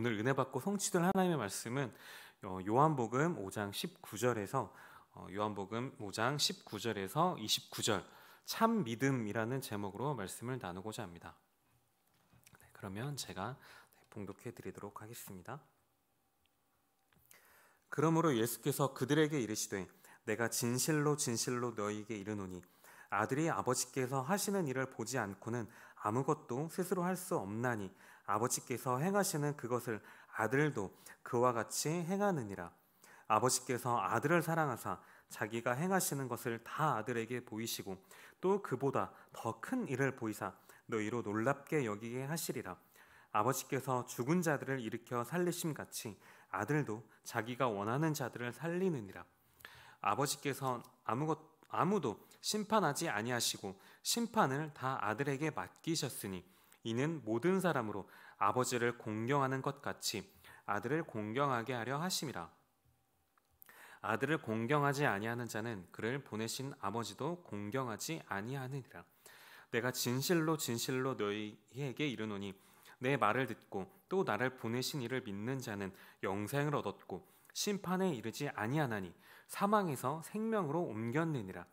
오늘 은혜 받고 성취될 하나님의 말씀은 어, 요한복음 5장 19절에서 어, 요한복음 5장 19절에서 29절 참 믿음이라는 제목으로 말씀을 나누고자 합니다. 네, 그러면 제가 네, 봉독해 드리도록 하겠습니다. 그러므로 예수께서 그들에게 이르시되 내가 진실로 진실로 너희에게 이르노니 아들이 아버지께서 하시는 일을 보지 않고는 아무것도 스스로 할 수 없나니 아버지께서 행하시는 그것을 아들도 그와 같이 행하느니라. 아버지께서 아들을 사랑하사 자기가 행하시는 것을 다 아들에게 보이시고 또 그보다 더 큰 일을 보이사 너희로 놀랍게 여기게 하시리라. 아버지께서 죽은 자들을 일으켜 살리심 같이 아들도 자기가 원하는 자들을 살리느니라. 아버지께서 아무것 아무도 심판하지 아니하시고 심판을 다 아들에게 맡기셨으니 이는 모든 사람으로 아버지를 공경하는 것 같이 아들을 공경하게 하려 하심이라. 아들을 공경하지 아니하는 자는 그를 보내신 아버지도 공경하지 아니하느니라. 내가 진실로 진실로 너희에게 이르노니 내 말을 듣고 또 나를 보내신 이를 믿는 자는 영생을 얻었고 심판에 이르지 아니하나니 사망에서 생명으로 옮겼느니라.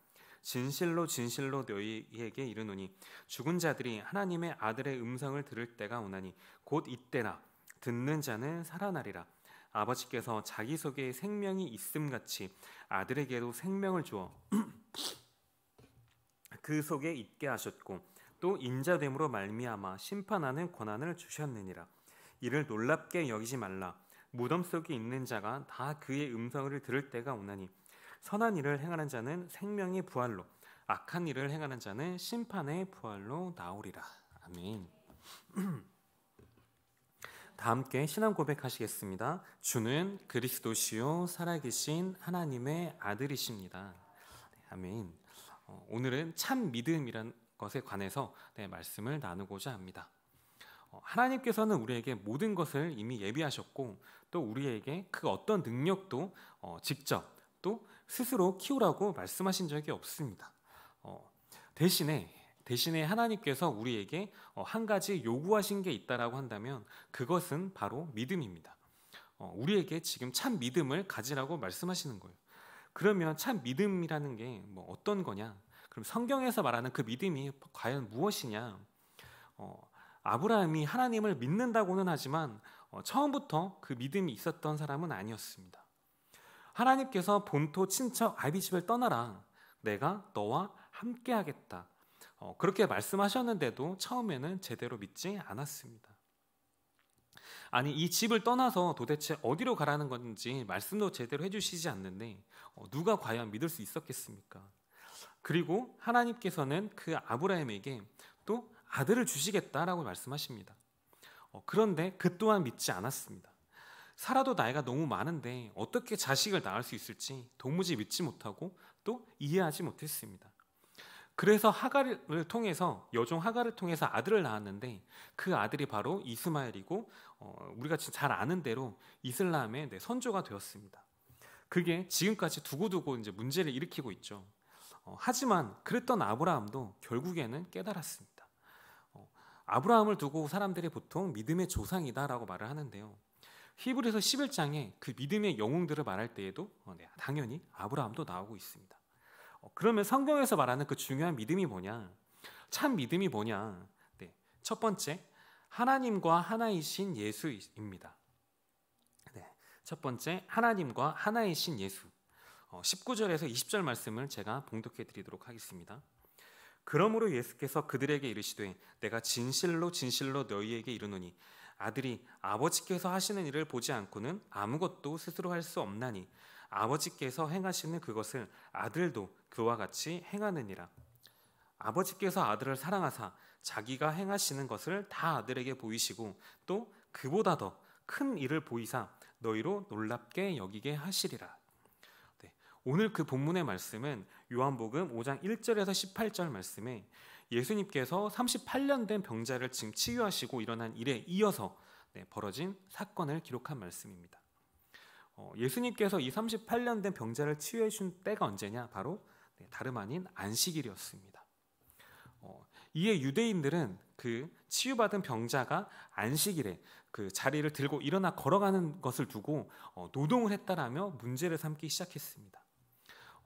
진실로 진실로 너희에게 이르노니 죽은 자들이 하나님의 아들의 음성을 들을 때가 오나니 곧 이때라 듣는 자는 살아나리라 아버지께서 자기 속에 생명이 있음 같이 아들에게도 생명을 주어 그 속에 있게 하셨고 또 인자됨으로 말미암아 심판하는 권한을 주셨느니라 이를 놀랍게 여기지 말라 무덤 속에 있는 자가 다 그의 음성을 들을 때가 오나니 선한 일을 행하는 자는 생명의 부활로 악한 일을 행하는 자는 심판의 부활로 나오리라. 아멘. 다 함께 신앙 고백하시겠습니다. 주는 그리스도시요 살아계신 하나님의 아들이십니다. 네, 아멘. 어, 오늘은 참 믿음이란 것에 관해서 네, 말씀을 나누고자 합니다. 어, 하나님께서는 우리에게 모든 것을 이미 예비하셨고 또 우리에게 그 어떤 능력도 어, 직접 또 스스로 키우라고 말씀하신 적이 없습니다. 어, 대신에 대신에 하나님께서 우리에게 어, 한 가지 요구하신 게 있다라고 한다면 그것은 바로 믿음입니다. 어, 우리에게 지금 참 믿음을 가지라고 말씀하시는 거예요. 그러면 참 믿음이라는 게 뭐 어떤 거냐? 그럼 성경에서 말하는 그 믿음이 과연 무엇이냐? 어, 아브라함이 하나님을 믿는다고는 하지만 어, 처음부터 그 믿음이 있었던 사람은 아니었습니다. 하나님께서 본토 친척 아비집을 떠나라. 내가 너와 함께 하겠다. 어, 그렇게 말씀하셨는데도 처음에는 제대로 믿지 않았습니다. 아니 이 집을 떠나서 도대체 어디로 가라는 건지 말씀도 제대로 해주시지 않는데 어, 누가 과연 믿을 수 있었겠습니까? 그리고 하나님께서는 그 아브라함에게 또 아들을 주시겠다라고 말씀하십니다. 어, 그런데 그 또한 믿지 않았습니다. 살아도 나이가 너무 많은데 어떻게 자식을 낳을 수 있을지 도무지 믿지 못하고 또 이해하지 못했습니다. 그래서 하가를 통해서 여종 하가를 통해서 아들을 낳았는데 그 아들이 바로 이스마엘이고 어, 우리가 지금 잘 아는 대로 이슬람의 네, 선조가 되었습니다. 그게 지금까지 두고두고 이제 문제를 일으키고 있죠. 어, 하지만 그랬던 아브라함도 결국에는 깨달았습니다. 어, 아브라함을 두고 사람들이 보통 믿음의 조상이다라고 말을 하는데요. 히브리서 11장에 그 믿음의 영웅들을 말할 때에도 어, 네, 당연히 아브라함도 나오고 있습니다. 어, 그러면 성경에서 말하는 그 중요한 믿음이 뭐냐? 참 믿음이 뭐냐? 네, 첫 번째 하나님과 하나이신 예수입니다. 네, 첫 번째 하나님과 하나이신 예수. 19절에서 어, 20절 말씀을 제가 봉독해 드리도록 하겠습니다. 그러므로 예수께서 그들에게 이르시되 내가 진실로 진실로 너희에게 이르노니 아들이 아버지께서 하시는 일을 보지 않고는 아무것도 스스로 할 수 없나니 아버지께서 행하시는 그것을 아들도 그와 같이 행하느니라. 아버지께서 아들을 사랑하사 자기가 행하시는 것을 다 아들에게 보이시고 또 그보다 더 큰 일을 보이사 너희로 놀랍게 여기게 하시리라. 네, 오늘 그 본문의 말씀은 요한복음 5장 1절에서 18절 말씀에 예수님께서 38년 된 병자를 지금 치유하시고 일어난 일에 이어서 네, 벌어진 사건을 기록한 말씀입니다. 어, 예수님께서 이 38년 된 병자를 치유해 준 때가 언제냐? 바로 네, 다름 아닌 안식일이었습니다. 어, 이에 유대인들은 그 치유받은 병자가 안식일에 그 자리를 들고 일어나 걸어가는 것을 두고 어, 노동을 했다라며 문제를 삼기 시작했습니다.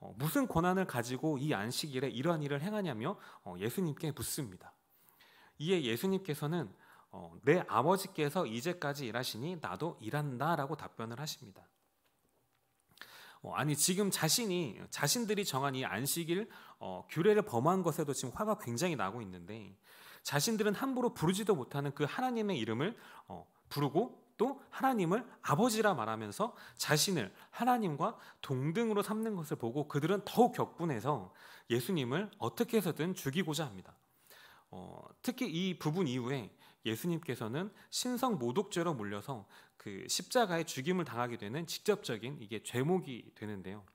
어, 무슨 권한을 가지고 이 안식일에 이러한 일을 행하냐며 어, 예수님께 묻습니다. 이에 예수님께서는 어, 내 아버지께서 이제까지 일하시니 나도 일한다라고 답변을 하십니다. 아니 지금 자신이 자신들이 정한 이 안식일 어, 규례를 범한 것에도 지금 화가 굉장히 나고 있는데 자신들은 함부로 부르지도 못하는 그 하나님의 이름을 어, 부르고 또 하나님을 아버지라 말하면서 자신을 하나님과 동등으로 삼는 것을 보고 그들은 더욱 격분해서 예수님을 어떻게 해서든 죽이고자 합니다. 어, 특히 이 부분 이후에 예수님께서는 신성 모독죄로 몰려서 그 십자가의 죽임을 당하게 되는 직접적인 이게 죄목이 되는데요.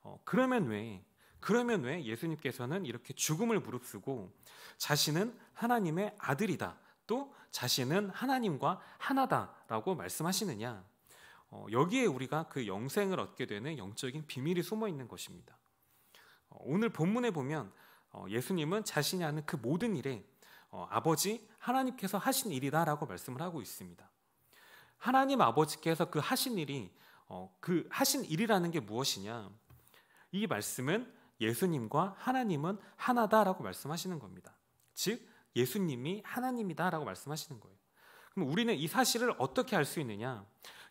어, 그러면 왜 그러면 왜 예수님께서는 이렇게 죽음을 무릅쓰고 자신은 하나님의 아들이다 또 자신은 하나님과 하나다라고 말씀하시느냐? 어, 여기에 우리가 그 영생을 얻게 되는 영적인 비밀이 숨어 있는 것입니다. 어, 오늘 본문에 보면 어, 예수님은 자신이 하는 그 모든 일에 어, 아버지 하나님께서 하신 일이다라고 말씀을 하고 있습니다. 하나님 아버지께서 그 하신 일이 어, 그 하신 일이라는 게 무엇이냐? 이 말씀은 예수님과 하나님은 하나다라고 말씀하시는 겁니다. 즉 예수님이 하나님이다라고 말씀하시는 거예요. 그럼 우리는 이 사실을 어떻게 알 수 있느냐?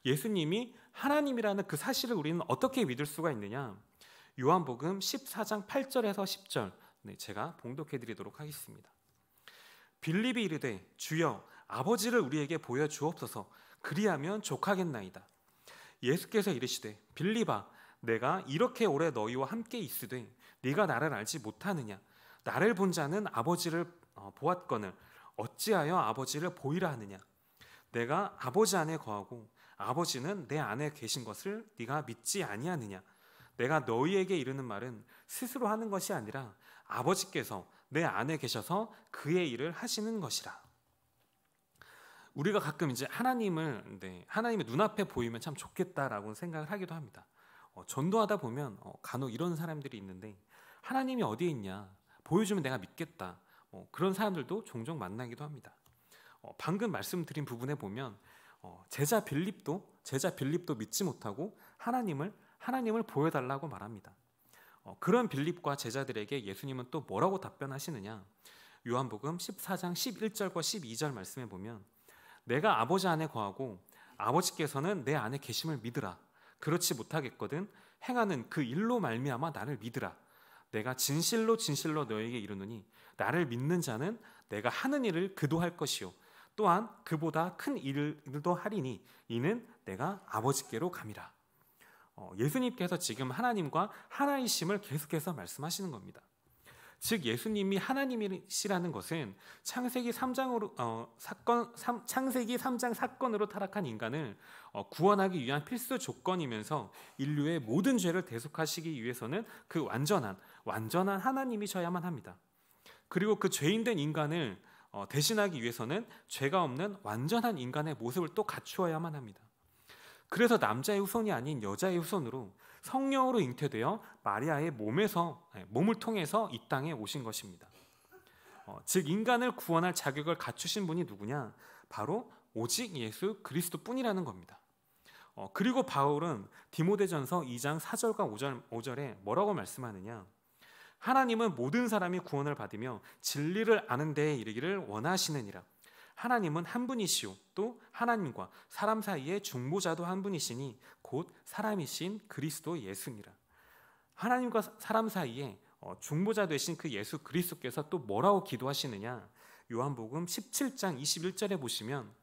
예수님이 하나님이라는 그 사실을 우리는 어떻게 믿을 수가 있느냐? 요한복음 14장 8절에서 10절 네, 제가 봉독해 드리도록 하겠습니다. 빌립이 이르되 주여 아버지를 우리에게 보여 주옵소서 그리하면 족하겠나이다. 예수께서 이르시되 빌립아 내가 이렇게 오래 너희와 함께 있으되 네가 나를 알지 못하느냐 나를 본 자는 아버지를 어, 보았거늘 어찌하여 아버지를 보이라 하느냐 내가 아버지 안에 거하고 아버지는 내 안에 계신 것을 네가 믿지 아니하느냐 내가 너희에게 이르는 말은 스스로 하는 것이 아니라 아버지께서 내 안에 계셔서 그의 일을 하시는 것이라 우리가 가끔 이제 하나님을 네, 하나님의 눈앞에 보이면 참 좋겠다라고 생각을 하기도 합니다. 어, 전도하다 보면 어, 간혹 이런 사람들이 있는데 하나님이 어디에 있냐 보여주면 내가 믿겠다 어, 그런 사람들도 종종 만나기도 합니다. 어, 방금 말씀드린 부분에 보면 어, 제자 빌립도 제자 빌립도 믿지 못하고 하나님을 하나님을 보여달라고 말합니다. 어, 그런 빌립과 제자들에게 예수님은 또 뭐라고 답변하시느냐? 요한복음 14장 11절과 12절 말씀에 보면 내가 아버지 안에 거하고 아버지께서는 내 안에 계심을 믿으라. 그렇지 못하겠거든 행하는 그 일로 말미암아 나를 믿으라. 내가 진실로 진실로 너에게 이르노니 나를 믿는 자는 내가 하는 일을 그도 할 것이요 또한 그보다 큰 일도 들 하리니 이는 내가 아버지께로 감이라. 어, 예수님께서 지금 하나님과 하나이심을 계속해서 말씀하시는 겁니다. 즉 예수님이 하나님이시라는 것은 창세기 3장으로 어, 사건 3, 창세기 3장 사건으로 타락한 인간을 어, 구원하기 위한 필수 조건이면서 인류의 모든 죄를 대속하시기 위해서는 그 완전한 완전한 하나님이셔야만 합니다. 그리고 그 죄인된 인간을 어, 대신하기 위해서는 죄가 없는 완전한 인간의 모습을 또 갖추어야만 합니다. 그래서 남자의 후손이 아닌 여자의 후손으로 성령으로 잉태되어 마리아의 몸에서 예, 몸을 통해서 이 땅에 오신 것입니다. 어, 즉 인간을 구원할 자격을 갖추신 분이 누구냐? 바로 오직 예수 그리스도뿐이라는 겁니다. 어, 그리고 바울은 디모데전서 2장 4절과 5절, 5절에 뭐라고 말씀하느냐? 하나님은 모든 사람이 구원을 받으며 진리를 아는 데에 이르기를 원하시느니라. 하나님은 한 분이시오. 또 하나님과 사람 사이의 중보자도 한 분이시니 곧 사람이신 그리스도 예수니라. 하나님과 사람 사이에 어, 중보자 되신 그 예수 그리스도께서 또 뭐라고 기도하시느냐? 요한복음 17장 21절에 보시면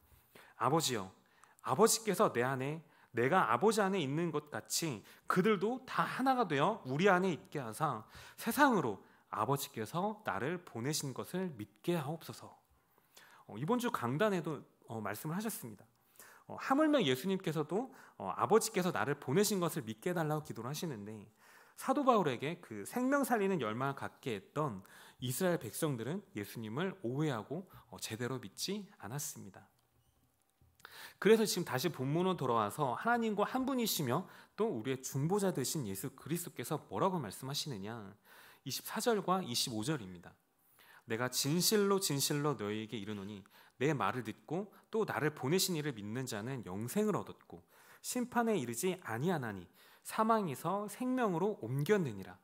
아버지여 아버지께서 내 안에 내가 아버지 안에 있는 것 같이 그들도 다 하나가 되어 우리 안에 있게 하사 세상으로 아버지께서 나를 보내신 것을 믿게 하옵소서. 어, 이번 주 강단에도 어, 말씀을 하셨습니다. 어, 하물며 예수님께서도 아버지께서 나를 보내신 것을 믿게 달라고 기도를 하시는데 사도 바울에게 그 생명 살리는 열망을 갖게 했던 이스라엘 백성들은 예수님을 오해하고 제대로 믿지 않았습니다. 그래서 지금 다시 본문으로 돌아와서 하나님과 한 분이시며 또 우리의 중보자 되신 예수 그리스도께서 뭐라고 말씀하시느냐 24절과 25절입니다. 내가 진실로 진실로 너희에게 이르노니 내 말을 듣고 또 나를 보내신 이를 믿는 자는 영생을 얻었고 심판에 이르지 아니하나니 사망에서 생명으로 옮겼느니라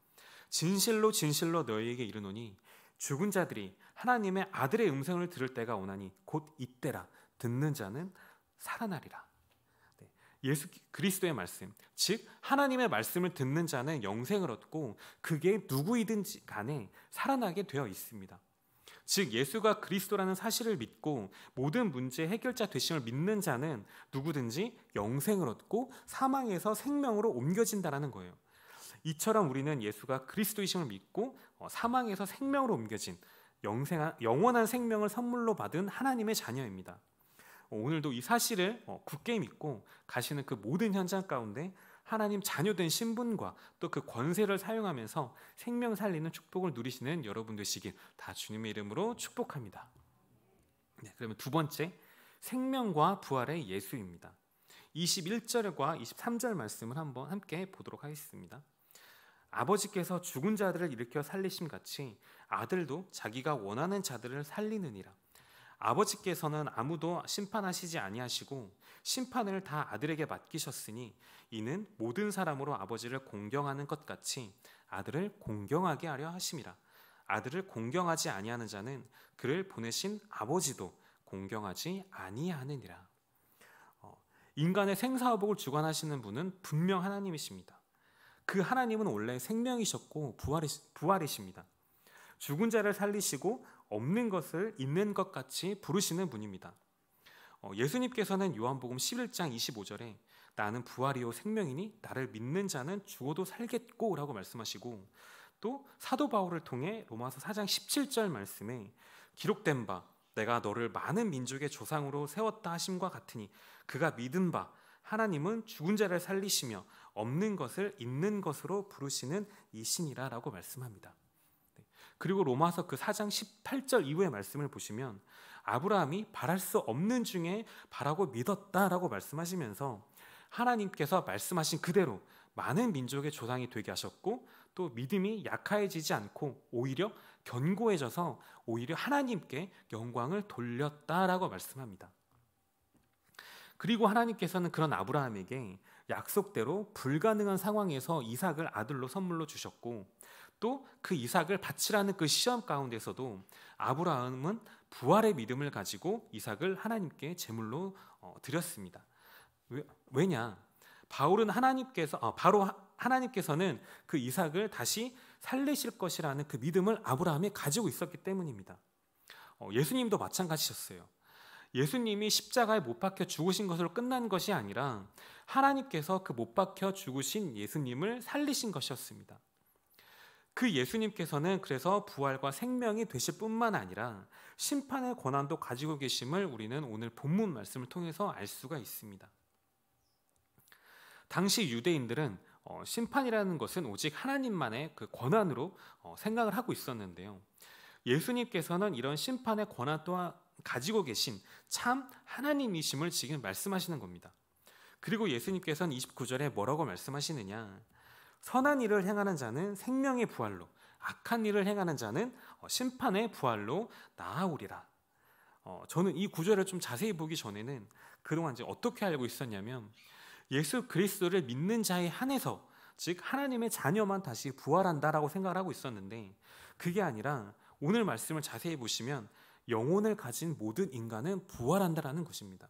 진실로 진실로 너희에게 이르노니 죽은 자들이 하나님의 아들의 음성을 들을 때가 오나니 곧 이때라 듣는 자는 살아나리라. 네, 예수 그리스도의 말씀, 즉 하나님의 말씀을 듣는 자는 영생을 얻고 그게 누구이든지 간에 살아나게 되어 있습니다. 즉 예수가 그리스도라는 사실을 믿고 모든 문제 의 해결자 되심을 믿는 자는 누구든지 영생을 얻고 사망에서 생명으로 옮겨진다라는 거예요. 이처럼 우리는 예수가 그리스도이심을 믿고 어, 사망에서 생명으로 옮겨진 영생한, 영원한 생명을 선물로 받은 하나님의 자녀입니다. 어, 오늘도 이 사실을 어, 굳게 믿고 가시는 그 모든 현장 가운데 하나님 자녀된 신분과 또 그 권세를 사용하면서 생명 살리는 축복을 누리시는 여러분 되시길 다 주님의 이름으로 축복합니다. 네, 그러면 두 번째 생명과 부활의 예수입니다. 21절과 23절 말씀을 한번 함께 보도록 하겠습니다. 아버지께서 죽은 자들을 일으켜 살리심 같이 아들도 자기가 원하는 자들을 살리느니라. 아버지께서는 아무도 심판하시지 아니하시고 심판을 다 아들에게 맡기셨으니 이는 모든 사람으로 아버지를 공경하는 것 같이 아들을 공경하게 하려 하심이라 아들을 공경하지 아니하는 자는 그를 보내신 아버지도 공경하지 아니하느니라 어, 인간의 생사화복을 주관하시는 분은 분명 하나님이십니다 그 하나님은 원래 생명이셨고 부활이, 부활이십니다 죽은 자를 살리시고 없는 것을 있는 것 같이 부르시는 분입니다. 어, 예수님께서는 요한복음 11장 25절에 나는 부활이요 생명이니 나를 믿는 자는 죽어도 살겠고라고 말씀하시고 또 사도 바울을 통해 로마서 4장 17절 말씀에 기록된 바 내가 너를 많은 민족의 조상으로 세웠다 하심과 같으니 그가 믿은 바 하나님은 죽은 자를 살리시며 없는 것을 있는 것으로 부르시는 이신이라라고 말씀합니다. 그리고 로마서 그 4장 18절 이후의 말씀을 보시면 아브라함이 바랄 수 없는 중에 바라고 믿었다라고 말씀하시면서 하나님께서 말씀하신 그대로 많은 민족의 조상이 되게 하셨고 또 믿음이 약화해지지 않고 오히려 견고해져서 오히려 하나님께 영광을 돌렸다라고 말씀합니다. 그리고 하나님께서는 그런 아브라함에게 약속대로 불가능한 상황에서 이삭을 아들로 선물로 주셨고 또그 이삭을 바치라는 그 시험 가운데서도 아브라함은 부활의 믿음을 가지고 이삭을 하나님께 제물로 어, 드렸습니다. 왜, 냐 바울은 하나님께서 어, 바로 하나님께서는 그 이삭을 다시 살리실 것이라는 그 믿음을 아브라함이 가지고 있었기 때문입니다. 어, 예수님도 마찬가지셨어요. 예수님이 십자가에 못 박혀 죽으신 것으로 끝난 것이 아니라 하나님께서 그 못 박혀 죽으신 예수님을 살리신 것이었습니다. 그 예수님께서는 그래서 부활과 생명이 되실 뿐만 아니라 심판의 권한도 가지고 계심을 우리는 오늘 본문 말씀을 통해서 알 수가 있습니다. 당시 유대인들은 어, 심판이라는 것은 오직 하나님만의 그 권한으로 어, 생각을 하고 있었는데요. 예수님께서는 이런 심판의 권한 또한 가지고 계신 참 하나님이심을 지금 말씀하시는 겁니다. 그리고 예수님께서는 29절에 뭐라고 말씀하시느냐? 선한 일을 행하는 자는 생명의 부활로 악한 일을 행하는 자는 어, 심판의 부활로 나아오리라. 어, 저는 이 구절을 좀 자세히 보기 전에는 그동안 이제 어떻게 알고 있었냐면 예수 그리스도를 믿는 자에 한해서 즉 하나님의 자녀만 다시 부활한다라고 생각을 하고 있었는데 그게 아니라 오늘 말씀을 자세히 보시면 영혼을 가진 모든 인간은 부활한다라는 것입니다.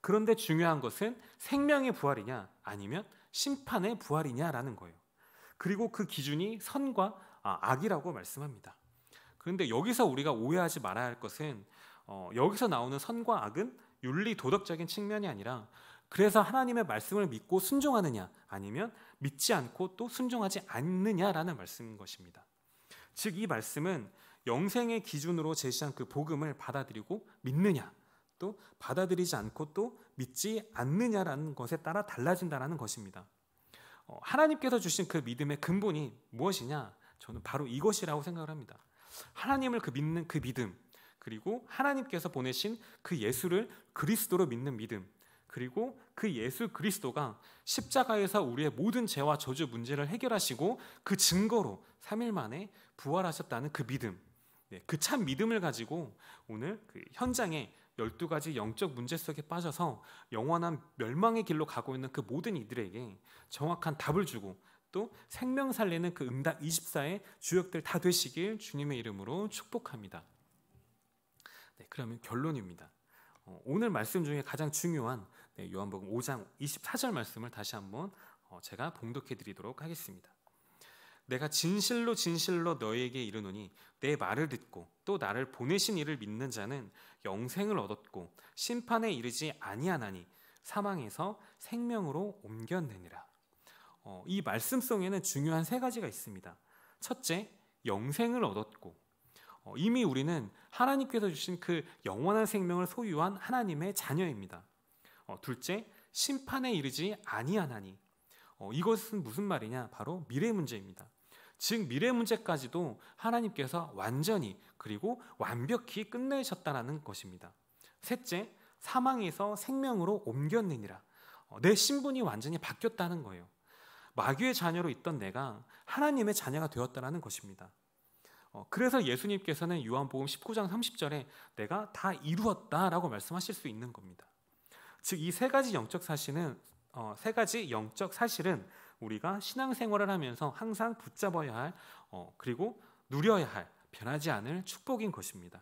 그런데 중요한 것은 생명의 부활이냐 아니면 심판의 부활이냐라는 거예요. 그리고 그 기준이 선과 아, 악이라고 말씀합니다. 그런데 여기서 우리가 오해하지 말아야 할 것은 어, 여기서 나오는 선과 악은 윤리 도덕적인 측면이 아니라 그래서 하나님의 말씀을 믿고 순종하느냐 아니면 믿지 않고 또 순종하지 않느냐라는 말씀인 것입니다. 즉 이 말씀은 영생의 기준으로 제시한 그 복음을 받아들이고 믿느냐 또 받아들이지 않고 또 믿지 않느냐라는 것에 따라 달라진다라는 것입니다. 어, 하나님께서 주신 그 믿음의 근본이 무엇이냐? 저는 바로 이것이라고 생각을 합니다. 하나님을 그 믿는 그 믿음, 그리고 하나님께서 보내신 그 예수를 그리스도로 믿는 믿음, 그리고 그 예수 그리스도가 십자가에서 우리의 모든 죄와 저주 문제를 해결하시고 그 증거로 3일 만에 부활하셨다는 그 믿음, 네, 그참 믿음을 가지고 오늘 그 현장에 열두 가지 영적 문제 속에 빠져서 영원한 멸망의 길로 가고 있는 그 모든 이들에게 정확한 답을 주고 또 생명 살리는 그 응답 24의 주역들 다 되시길 주님의 이름으로 축복합니다. 네, 그러면 결론입니다. 어, 오늘 말씀 중에 가장 중요한 네, 요한복음 5장 24절 말씀을 다시 한번 어, 제가 봉독해 드리도록 하겠습니다. 내가 진실로 진실로 너에게 이르노니 내 말을 듣고 또 나를 보내신 이를 믿는 자는 영생을 얻었고 심판에 이르지 아니하나니 사망에서 생명으로 옮겨내니라. 어, 이 말씀 속에는 중요한 세 가지가 있습니다. 첫째, 영생을 얻었고 어, 이미 우리는 하나님께서 주신 그 영원한 생명을 소유한 하나님의 자녀입니다. 어, 둘째, 심판에 이르지 아니하나니 어, 이것은 무슨 말이냐? 바로 미래 문제입니다. 즉 미래 문제까지도 하나님께서 완전히 그리고 완벽히 끝내셨다는 것입니다. 셋째, 사망에서 생명으로 옮겼느니라. 어, 내 신분이 완전히 바뀌었다는 거예요. 마귀의 자녀로 있던 내가 하나님의 자녀가 되었다는 것입니다. 어, 그래서 예수님께서는 요한복음 19장 30절에 내가 다 이루었다라고 말씀하실 수 있는 겁니다. 즉 이 세 가지 영적 사실은 어, 세 가지 영적 사실은 우리가 신앙생활을 하면서 항상 붙잡아야 할 어, 그리고 누려야 할 변하지 않을 축복인 것입니다.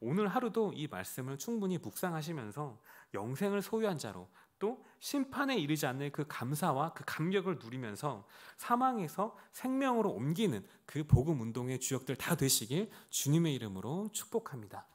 오늘 하루도 이 말씀을 충분히 묵상하시면서 영생을 소유한 자로 또 심판에 이르지 않을 그 감사와 그 감격을 누리면서 사망에서 생명으로 옮기는 그 복음 운동의 주역들 다 되시길 주님의 이름으로 축복합니다.